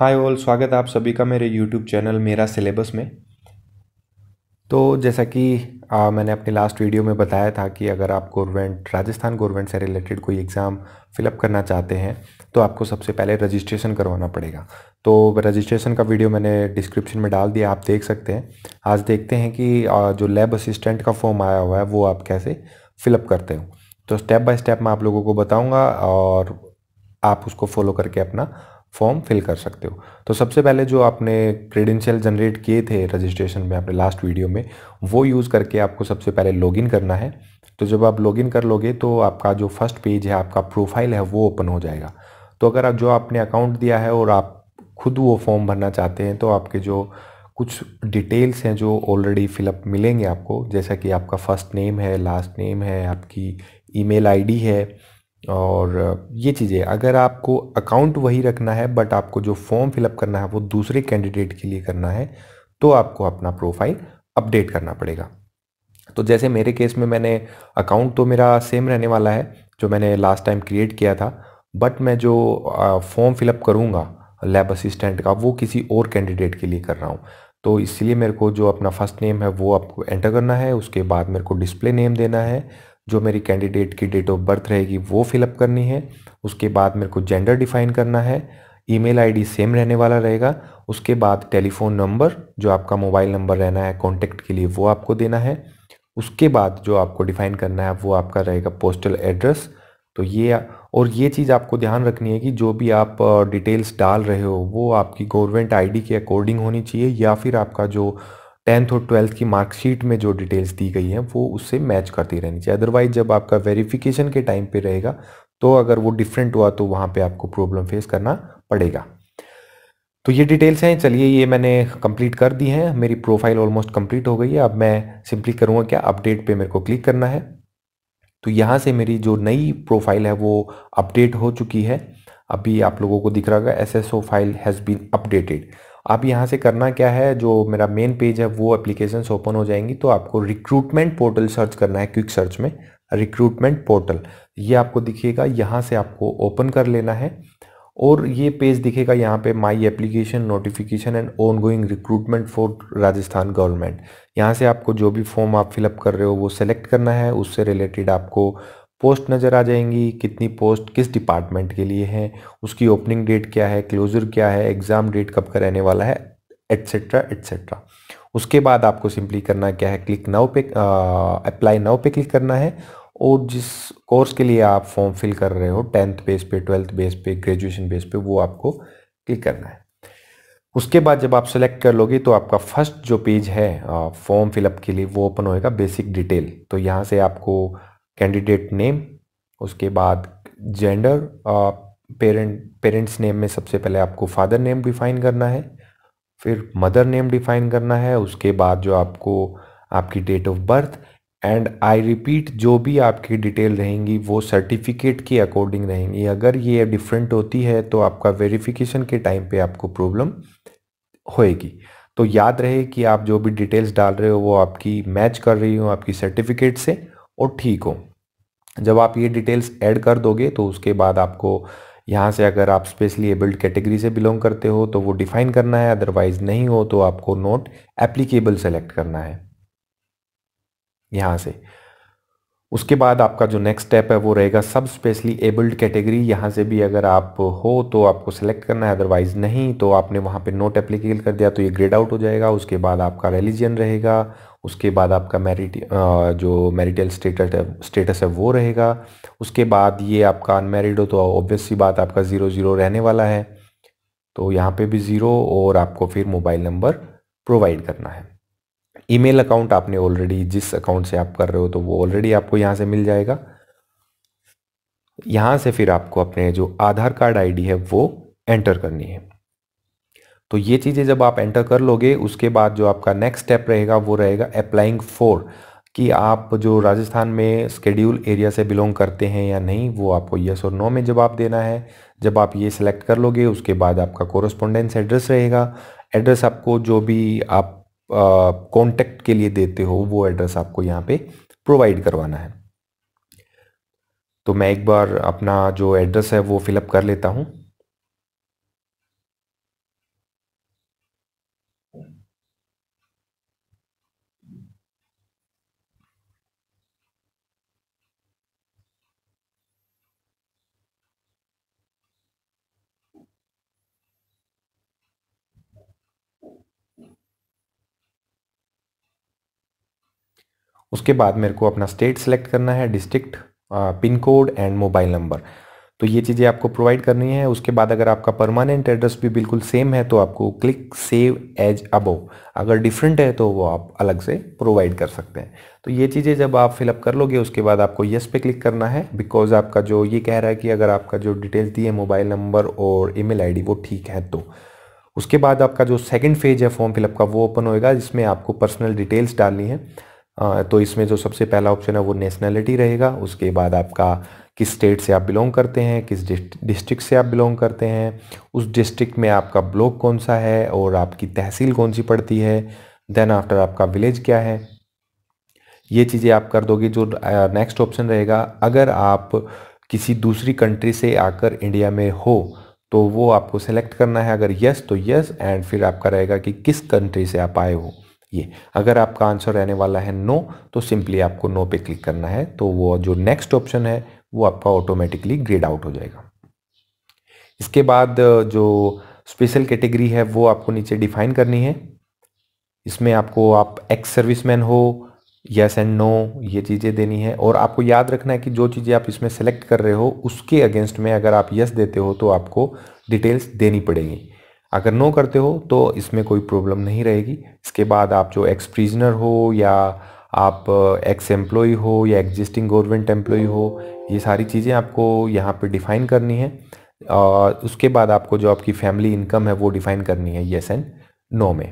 hi all स्वागत आप सभी का मेरे यूट्यूब चैनल मेरा सिलेबस में तो जैसा कि आ, मैंने अपने लास्ट वीडियो में बताया था कि अगर आप गवर्नमेंट राजस्थान गवर्नमेंट से रिलेटेड कोई एग्ज़ाम फिलअप करना चाहते हैं तो आपको सबसे पहले रजिस्ट्रेशन करवाना पड़ेगा तो रजिस्ट्रेशन का वीडियो मैंने डिस्क्रिप्शन में डाल दिया आप देख सकते हैं आज देखते हैं कि आ, जो लैब असिस्टेंट का फॉर्म आया हुआ है वो आप कैसे फिलअप करते हो तो स्टेप बाय स्टेप मैं आप लोगों को बताऊँगा और आप उसको फॉलो करके अपना फॉर्म फिल कर सकते हो तो सबसे पहले जो आपने क्रेडेंशियल जनरेट किए थे रजिस्ट्रेशन में अपने लास्ट वीडियो में वो यूज़ करके आपको सबसे पहले लॉगिन करना है तो जब आप लॉगिन कर लोगे तो आपका जो फर्स्ट पेज है आपका प्रोफाइल है वो ओपन हो जाएगा तो अगर आप जो आपने अकाउंट दिया है और आप खुद वो फॉर्म भरना चाहते हैं तो आपके जो कुछ डिटेल्स हैं जो ऑलरेडी फिलअप मिलेंगे आपको जैसा कि आपका फ़र्स्ट नेम है लास्ट नेम है आपकी ईमेल आईडी है और ये चीज़ें अगर आपको अकाउंट वही रखना है बट आपको जो फॉर्म फिलअप करना है वो दूसरे कैंडिडेट के लिए करना है तो आपको अपना प्रोफाइल अपडेट करना पड़ेगा तो जैसे मेरे केस में मैंने अकाउंट तो मेरा सेम रहने वाला है जो मैंने लास्ट टाइम क्रिएट किया था बट मैं जो फॉर्म फिलअप करूँगा लैब असिस्टेंट का वो किसी और कैंडिडेट के लिए कर रहा हूँ तो इसलिए मेरे को जो अपना फर्स्ट नेम है वो आपको एंटर करना है उसके बाद मेरे को डिस्प्ले नेम देना है जो मेरी कैंडिडेट की डेट ऑफ बर्थ रहेगी वो फिलअप करनी है उसके बाद मेरे को जेंडर डिफाइन करना है ईमेल आईडी सेम रहने वाला रहेगा उसके बाद टेलीफोन नंबर जो आपका मोबाइल नंबर रहना है कॉन्टैक्ट के लिए वो आपको देना है उसके बाद जो आपको डिफाइन करना है वो आपका रहेगा पोस्टल एड्रेस तो ये और ये चीज़ आपको ध्यान रखनी है कि जो भी आप डिटेल्स uh, डाल रहे हो वो आपकी गवर्नमेंट आईडी के अकॉर्डिंग होनी चाहिए या फिर आपका जो टेंथ और ट्वेल्थ की मार्कशीट में जो डिटेल्स दी गई हैं वो उससे मैच करती रहनी चाहिए अदरवाइज जब आपका वेरिफिकेशन के टाइम पे रहेगा तो अगर वो डिफरेंट हुआ तो वहाँ पे आपको प्रॉब्लम फेस करना पड़ेगा तो ये डिटेल्स हैं चलिए ये मैंने कंप्लीट कर दी हैं मेरी प्रोफाइल ऑलमोस्ट कंप्लीट हो गई है अब मैं सिंपली करूँगा क्या अपडेट पे मेरे को क्लिक करना है तो यहाँ से मेरी जो नई प्रोफाइल है वो अपडेट हो चुकी है अभी आप लोगों को दिख रहा होगा as file has been updated आप यहाँ से करना क्या है जो मेरा मेन पेज है वो एप्लीकेशंस ओपन हो जाएंगी तो आपको रिक्रूटमेंट पोर्टल सर्च करना है क्विक सर्च में रिक्रूटमेंट पोर्टल ये आपको दिखेगा यहाँ से आपको ओपन कर लेना है और ये पेज दिखेगा यहाँ पे my application notification and ongoing recruitment for Rajasthan government यहाँ से आपको जो भी फॉर्म आप फिलअप कर रहे हो वो सेलेक्ट करना है उससे रिलेटेड आपको पोस्ट नज़र आ जाएंगी कितनी पोस्ट किस डिपार्टमेंट के लिए है उसकी ओपनिंग डेट क्या है क्लोज़र क्या है एग्ज़ाम डेट कब का रहने वाला है एट्सेट्रा एट्सेट्रा उसके बाद आपको सिंपली करना क्या है क्लिक नाउ पे अप्लाई नाउ पे क्लिक करना है और जिस कोर्स के लिए आप फॉर्म फिल कर रहे हो टेंथ बेस पे ट्वेल्थ बेस पे ग्रेजुएशन बेस पे वो आपको क्लिक करना है उसके बाद जब आप सेलेक्ट कर लोगे तो आपका फर्स्ट जो पेज है फॉर्म फिलअप के लिए वो ओपन होएगा बेसिक डिटेल तो यहाँ से आपको कैंडिडेट नेम उसके बाद जेंडर पेरेंट पेरेंट्स नेम में सबसे पहले आपको फादर नेम डिफाइन करना है फिर मदर नेम डिफाइन करना है उसके बाद जो आपको आपकी date of birth and I repeat जो भी आपकी डिटेल रहेंगी वो सर्टिफिकेट के अकॉर्डिंग रहेंगी अगर ये डिफरेंट होती है तो आपका वेरिफिकेशन के टाइम पे आपको प्रॉब्लम होएगी तो याद रहे कि आप जो भी डिटेल्स डाल रहे हो वो आपकी मैच कर रही हो आपकी सर्टिफिकेट से और ठीक हो जब आप ये डिटेल्स ऐड कर दोगे तो उसके बाद आपको यहाँ से अगर आप स्पेशली एबल्ड कैटेगरी से बिलोंग करते हो तो वो डिफाइन करना है अदरवाइज नहीं हो तो आपको नोट एप्लीकेबल सेलेक्ट करना है यहाँ से उसके बाद आपका जो नेक्स्ट स्टेप है वो रहेगा सब स्पेशली एबल्ड कैटेगरी यहाँ से भी अगर आप हो तो आपको सेलेक्ट करना है अदरवाइज़ नहीं तो आपने वहाँ पे नोट एप्लीकेबल कर दिया तो ये ग्रेड आउट हो जाएगा उसके बाद आपका रिलीजन रहेगा उसके बाद आपका मैरिट जो मैरिटल स्टेटस है स्टेटस है वो रहेगा उसके बाद ये आपका अनमेरिड हो तो ऑब्वियस सी बात आपका ज़ीरो ज़ीरो रहने वाला है तो यहाँ पे भी ज़ीरो और आपको फिर मोबाइल नंबर प्रोवाइड करना है ईमेल अकाउंट आपने ऑलरेडी जिस अकाउंट से आप कर रहे हो तो वो ऑलरेडी आपको यहाँ से मिल जाएगा यहाँ से फिर आपको अपने जो आधार कार्ड आईडी है वो एंटर करनी है तो ये चीज़ें जब आप एंटर कर लोगे उसके बाद जो आपका नेक्स्ट स्टेप रहेगा वो रहेगा अप्लाइंग फॉर कि आप जो राजस्थान में स्केड्यूल एरिया से बिलोंग करते हैं या नहीं वो आपको यस और नो में जवाब देना है जब आप ये सिलेक्ट कर लोगे उसके बाद आपका कोरस्पोंडेंस एड्रेस रहेगा एड्रेस आपको जो भी आप कॉन्टेक्ट के लिए देते हो वो एड्रेस आपको यहाँ पे प्रोवाइड करवाना है तो मैं एक बार अपना जो एड्रेस है वो फिलअप कर लेता हूँ उसके बाद मेरे को अपना स्टेट सेलेक्ट करना है district pin code and mobile number तो ये चीज़ें आपको प्रोवाइड करनी है उसके बाद अगर आपका परमानेंट एड्रेस भी बिल्कुल सेम है तो आपको क्लिक सेव एज अबो अगर डिफरेंट है तो वो आप अलग से प्रोवाइड कर सकते हैं तो ये चीज़ें जब आप फिलअप कर लोगे उसके बाद आपको येस पे क्लिक करना है बिकॉज आपका जो ये कह रहा है कि अगर आपका जो डिटेल्स दी है मोबाइल नंबर और ई मेल वो ठीक है तो उसके बाद आपका जो सेकेंड फेज है फॉर्म फिलअप का वो ओपन होएगा जिसमें आपको पर्सनल डिटेल्स डालनी है तो इसमें जो सबसे पहला ऑप्शन है वो नेशनैलिटी रहेगा उसके बाद आपका किस स्टेट से आप बिलोंग करते हैं किस डिस्ट्रिक्ट से आप बिलोंग करते हैं उस डिस्ट्रिक्ट में आपका ब्लॉक कौन सा है और आपकी तहसील कौन सी पड़ती है देन आफ्टर आपका विलेज क्या है ये चीज़ें आप कर दोगे जो नेक्स्ट ऑप्शन रहेगा अगर आप किसी दूसरी कंट्री से आकर इंडिया में हो तो वो आपको सेलेक्ट करना है अगर यस तो यस एंड फिर आपका रहेगा कि किस कंट्री से आप आए हो ये अगर आपका आंसर रहने वाला है नो तो सिंपली आपको नो पे क्लिक करना है तो वो जो नेक्स्ट ऑप्शन है वो आपका ऑटोमेटिकली ग्रेड आउट हो जाएगा इसके बाद जो स्पेशल कैटेगरी है वो आपको नीचे डिफाइन करनी है इसमें आपको आप एक्स सर्विसमैन हो यस एंड नो ये चीज़ें देनी है और आपको याद रखना है कि जो चीज़ें आप इसमें सेलेक्ट कर रहे हो उसके अगेंस्ट में अगर आप यस yes देते हो तो आपको डिटेल्स देनी पड़ेगी अगर नो करते हो तो इसमें कोई प्रॉब्लम नहीं रहेगी इसके बाद आप जो एक्स प्रिजनर हो या आप एक्स uh, एम्प्लॉय हो या एग्जिस्टिंग गवर्नमेंट एम्प्लॉय हो ये सारी चीज़ें आपको यहाँ पे डिफ़ाइन करनी है और uh, उसके बाद आपको जो आपकी फैमिली इनकम है वो डिफ़ाइन करनी है येस एंड नो में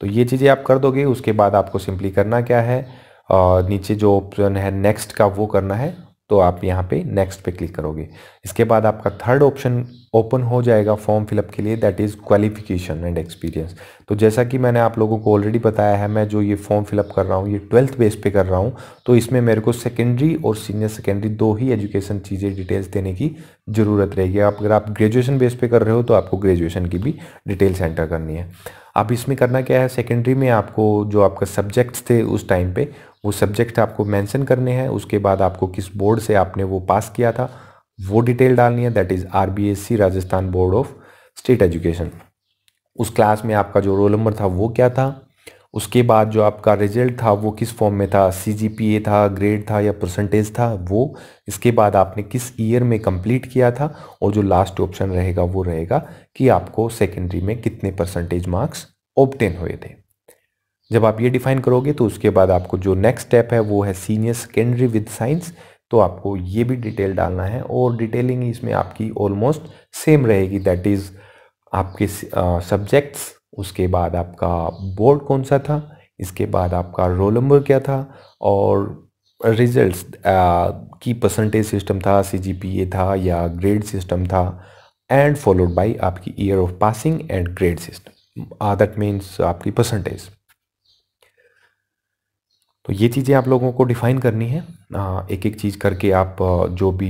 तो ये चीज़ें आप कर दोगे उसके बाद आपको सिंपली करना क्या है और uh, नीचे जो ऑप्शन है नेक्स्ट का वो करना है तो आप यहाँ पे नेक्स्ट पे क्लिक करोगे इसके बाद आपका थर्ड ऑप्शन ओपन हो जाएगा फॉर्म फिलअप के लिए that is qualification and experience तो जैसा कि मैंने आप लोगों को ऑलरेडी बताया है मैं जो ये फॉर्म फिलअप कर रहा हूँ ये ट्वेल्थ बेस पे कर रहा हूँ तो इसमें मेरे को सेकेंडरी और सीनियर सेकेंडरी दो ही एजुकेशन चीज़ें डिटेल्स देने की ज़रूरत रहेगी आप अगर आप ग्रेजुएशन बेस पे कर रहे हो तो आपको ग्रेजुएशन की भी डिटेल्स एंटर करनी है अब इसमें करना क्या है सेकेंडरी में आपको जो आपका सब्जेक्ट्स थे उस टाइम पे वो सब्जेक्ट आपको मेंशन करने हैं उसके बाद आपको किस बोर्ड से आपने वो पास किया था वो डिटेल डालनी है that is our Rajasthan board of state education उस क्लास में आपका जो रोल नंबर था वो क्या था उसके बाद जो आपका रिजल्ट था वो किस फॉर्म में था सी था ग्रेड था या परसेंटेज था वो इसके बाद आपने किस ईयर में कंप्लीट किया था और जो लास्ट ऑप्शन रहेगा वो रहेगा कि आपको सेकेंडरी में कितने परसेंटेज मार्क्स ऑप्टेन हुए थे जब आप ये डिफाइन करोगे तो उसके बाद आपको जो नेक्स्ट स्टेप है वो है सीनियर सेकेंडरी विद साइंस तो आपको ये भी डिटेल डालना है और डिटेलिंग इसमें आपकी ऑलमोस्ट सेम रहेगी दैट इज़ आपके सब्जेक्ट्स uh, उसके बाद आपका बोर्ड कौन सा था इसके बाद आपका रोल नंबर क्या था और रिजल्ट्स की परसेंटेज सिस्टम था सीजीपीए था या ग्रेड सिस्टम था एंड फॉलोड बाय आपकी year of passing and grade system that means आपकी परसेंटेज तो ये चीज़ें आप लोगों को डिफ़ाइन करनी है एक एक चीज़ करके आप जो भी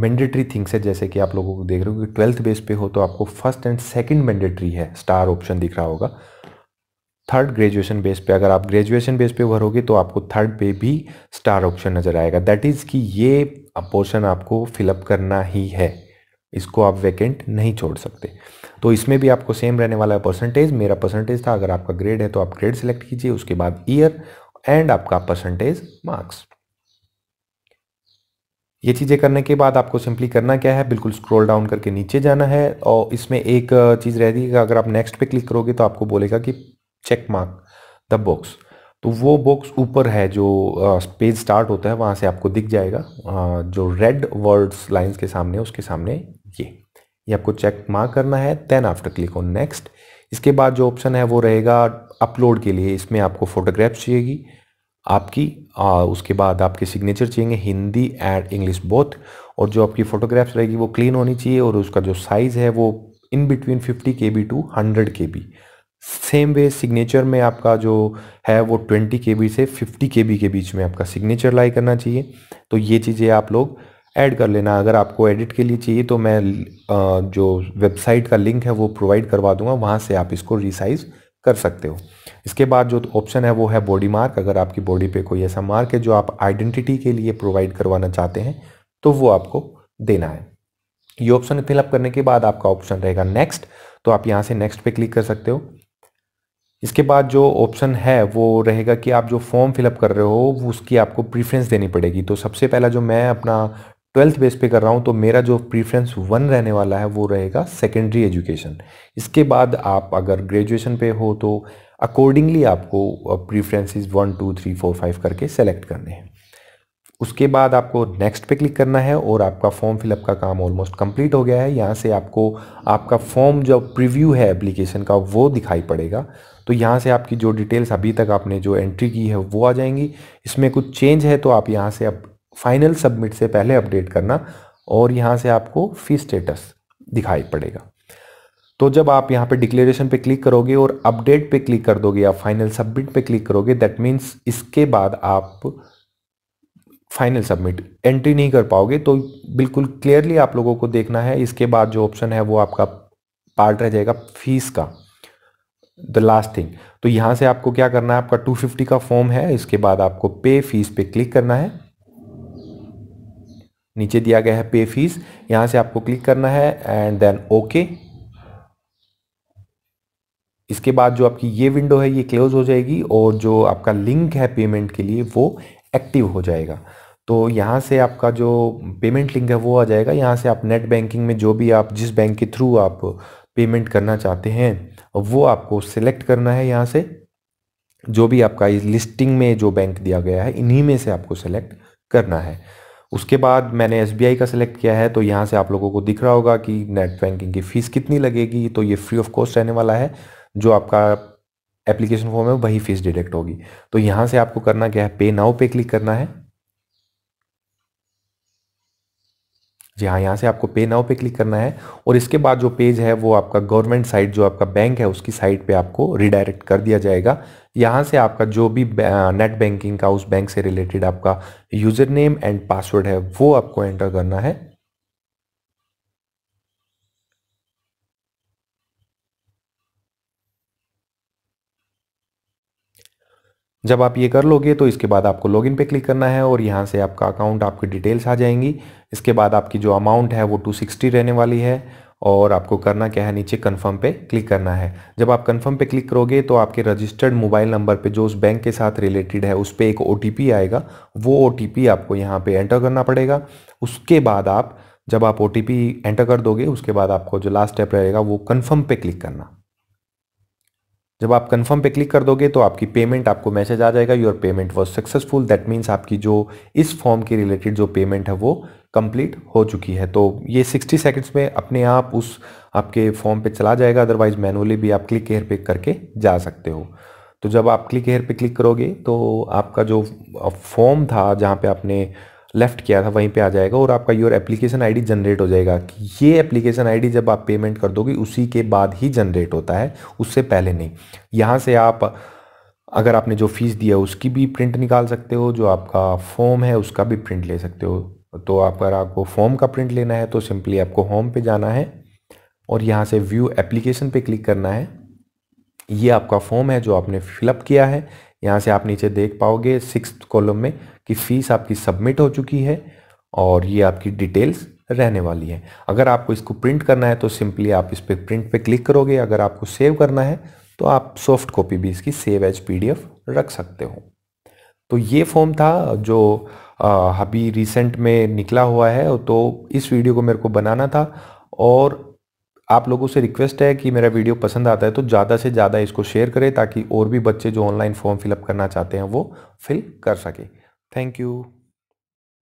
मैंडेटरी थिंग्स है जैसे कि आप लोगों को देख रहे हो कि ट्वेल्थ बेस पे हो तो आपको फर्स्ट एंड सेकंड मैंडेटरी है स्टार ऑप्शन दिख रहा होगा थर्ड ग्रेजुएशन बेस पे अगर आप ग्रेजुएशन बेस पे भरोगे तो आपको थर्ड पे भी स्टार ऑप्शन नज़र आएगा दैट इज़ कि ये पोर्शन आपको फिलअप करना ही है इसको आप वैकेंट नहीं छोड़ सकते तो इसमें भी आपको सेम रहने वाला है परसेंटेज मेरा परसेंटेज था अगर आपका ग्रेड है तो आप ग्रेड सेलेक्ट कीजिए उसके बाद ईयर एंड आपका परसेंटेज मार्क्स ये चीज़ें करने के बाद आपको सिंपली करना क्या है बिल्कुल स्क्रॉल डाउन करके नीचे जाना है और इसमें एक चीज़ रह है अगर आप नेक्स्ट पे क्लिक करोगे तो आपको बोलेगा कि चेक मार्क द बॉक्स तो वो बॉक्स ऊपर है जो पेज स्टार्ट होता है वहाँ से आपको दिख जाएगा जो रेड वर्ड्स लाइन्स के सामने उसके सामने ये ये आपको चेक मार्क करना है then after click on next इसके बाद जो ऑप्शन है वो रहेगा अपलोड के लिए इसमें आपको फ़ोटोग्राफ्स चाहिएगी आपकी आ, उसके बाद आपके सिग्नेचर चाहिए हिंदी एंड इंग्लिश बोथ और जो आपकी फ़ोटोग्राफ्स रहेगी वो क्लीन होनी चाहिए और उसका जो साइज़ है वो in between fifty K B to hundred K B same way signature में आपका जो है वो ट्वेंटी के बी से फिफ्टी के बी के बीच में आपका सिग्नेचर लाई करना चाहिए तो ये चीज़ें आप लोग ऐड कर लेना अगर आपको एडिट के लिए चाहिए तो मैं जो वेबसाइट का लिंक है वो प्रोवाइड करवा दूंगा वहाँ से आप इसको रिसाइज़ कर सकते हो इसके बाद जो ऑप्शन है वो है बॉडी मार्क अगर आपकी बॉडी पे कोई ऐसा मार्क है जो आप आइडेंटिटी के लिए प्रोवाइड करवाना चाहते हैं तो वो आपको देना है ये ऑप्शन फिलअप करने के बाद आपका ऑप्शन रहेगा नेक्स्ट तो आप यहाँ से नेक्स्ट पे क्लिक कर सकते हो इसके बाद जो ऑप्शन है वो रहेगा कि आप जो फॉर्म फिलअप कर रहे हो उसकी आपको प्रीफ्रेंस देनी पड़ेगी तो सबसे पहला जो मैं अपना ट्वेल्थ बेस पे कर रहा हूँ तो मेरा जो प्रीफ्रेंस वन रहने वाला है वो रहेगा सेकेंडरी एजुकेशन इसके बाद आप अगर ग्रेजुएशन पे हो तो अकॉर्डिंगली आपको preferences one two three four five करके सेलेक्ट करने हैं उसके बाद आपको नेक्स्ट पे क्लिक करना है और आपका फॉर्म फिलअप का काम ऑलमोस्ट कंप्लीट हो गया है यहाँ से आपको आपका फॉर्म जो प्रीव्यू है एप्लीकेशन का वो दिखाई पड़ेगा तो यहाँ से आपकी जो डिटेल्स अभी तक आपने जो एंट्री की है वो आ जाएंगी इसमें कुछ चेंज है तो आप यहाँ से आप फाइनल सबमिट से पहले अपडेट करना और यहाँ से आपको फी स्टेटस दिखाई पड़ेगा तो जब आप यहाँ पे डिक्लेरेशन पे क्लिक करोगे और अपडेट पे क्लिक कर दोगे या फाइनल सबमिट पे क्लिक करोगे दैट मीन्स इसके बाद आप फाइनल सबमिट एंट्री नहीं कर पाओगे तो बिल्कुल क्लियरली आप लोगों को देखना है इसके बाद जो ऑप्शन है वो आपका पार्ट रह जाएगा फीस का द लास्ट थिंग तो यहाँ से आपको क्या करना है आपका 250 का फॉर्म है इसके बाद आपको पे फीस पे क्लिक करना है नीचे दिया गया है पे फीस यहां से आपको क्लिक करना है एंड देन ओके इसके बाद जो आपकी ये विंडो है ये क्लोज हो जाएगी और जो आपका लिंक है पेमेंट के लिए वो एक्टिव हो जाएगा तो यहाँ से आपका जो पेमेंट लिंक है वो आ जाएगा यहाँ से आप नेट बैंकिंग में जो भी आप जिस बैंक के थ्रू आप पेमेंट करना चाहते हैं वो आपको सिलेक्ट करना है यहाँ से जो भी आपका इस लिस्टिंग में जो बैंक दिया गया है इन्हीं में से आपको सेलेक्ट करना है उसके बाद मैंने एस का सिलेक्ट किया है तो यहाँ से आप लोगों को दिख रहा होगा कि नेट बैंकिंग की फ़ीस कितनी लगेगी तो ये फ्री ऑफ कॉस्ट रहने वाला है जो आपका एप्लीकेशन फॉर्म है वही फ़ीस डिडक्ट होगी तो यहाँ से आपको करना क्या है पे नाउ पे क्लिक करना है जी हाँ यहाँ से आपको पे नाउ पे क्लिक करना है और इसके बाद जो पेज है वो आपका गवर्नमेंट साइट जो आपका बैंक है उसकी साइट पे आपको रिडायरेक्ट कर दिया जाएगा यहाँ से आपका जो भी नेट बैंकिंग का उस बैंक से रिलेटेड आपका यूज़र नेम एंड पासवर्ड है वो आपको एंटर करना है जब आप ये कर लोगे तो इसके बाद आपको लॉगिन पे क्लिक करना है और यहाँ से आपका अकाउंट आपकी डिटेल्स आ जाएंगी इसके बाद आपकी जो अमाउंट है वो 260 रहने वाली है और आपको करना क्या है नीचे कन्फर्म पे क्लिक करना है जब आप कन्फर्म पे क्लिक करोगे तो आपके रजिस्टर्ड मोबाइल नंबर पे जो उस बैंक के साथ रिलेटेड है उस पर एक ओ आएगा वो ओ आपको यहाँ पर एंटर करना पड़ेगा उसके बाद आप जब आप ओ एंटर कर दोगे उसके बाद आपको जो लास्ट स्टेप रहेगा वो कन्फर्म पे क्लिक करना जब आप कन्फर्म पे क्लिक कर दोगे तो आपकी पेमेंट आपको मैसेज आ जाएगा your payment was successful that means आपकी जो इस फॉर्म के रिलेटेड जो पेमेंट है वो कंप्लीट हो चुकी है तो ये 60 सेकंड्स में अपने आप उस आपके फॉर्म पे चला जाएगा अदरवाइज मैनुअली भी आप क्लिक हेयर पे करके जा सकते हो तो जब आप क्लिक हेयर पे क्लिक करोगे तो आपका जो फॉर्म था जहाँ पे आपने लेफ़्ट किया था वहीं पे आ जाएगा और आपका योर एप्लीकेशन आईडी जनरेट हो जाएगा कि ये एप्लीकेशन आईडी जब आप पेमेंट कर दोगे उसी के बाद ही जनरेट होता है उससे पहले नहीं यहाँ से आप अगर आपने जो फ़ीस दिया है उसकी भी प्रिंट निकाल सकते हो जो आपका फॉर्म है उसका भी प्रिंट ले सकते हो तो आप अगर आपको फॉर्म का प्रिंट लेना है तो सिंपली आपको होम पे जाना है और यहाँ से व्यू एप्लीकेशन पे क्लिक करना है ये आपका फॉर्म है जो आपने फिलअप किया है यहाँ से आप नीचे देख पाओगे सिक्स कॉलम में कि फ़ीस आपकी सबमिट हो चुकी है और ये आपकी डिटेल्स रहने वाली है अगर आपको इसको प्रिंट करना है तो सिंपली आप इस पर प्रिंट पे क्लिक करोगे अगर आपको सेव करना है तो आप सॉफ्ट कॉपी भी इसकी सेव एज पीडीएफ रख सकते हो तो ये फॉर्म था जो अभी रिसेंट में निकला हुआ है तो इस वीडियो को मेरे को बनाना था और आप लोगों से रिक्वेस्ट है कि मेरा वीडियो पसंद आता है तो ज़्यादा से ज़्यादा इसको शेयर करें ताकि और भी बच्चे जो ऑनलाइन फॉर्म फिलअप करना चाहते हैं वो फिल कर सके थैंक यू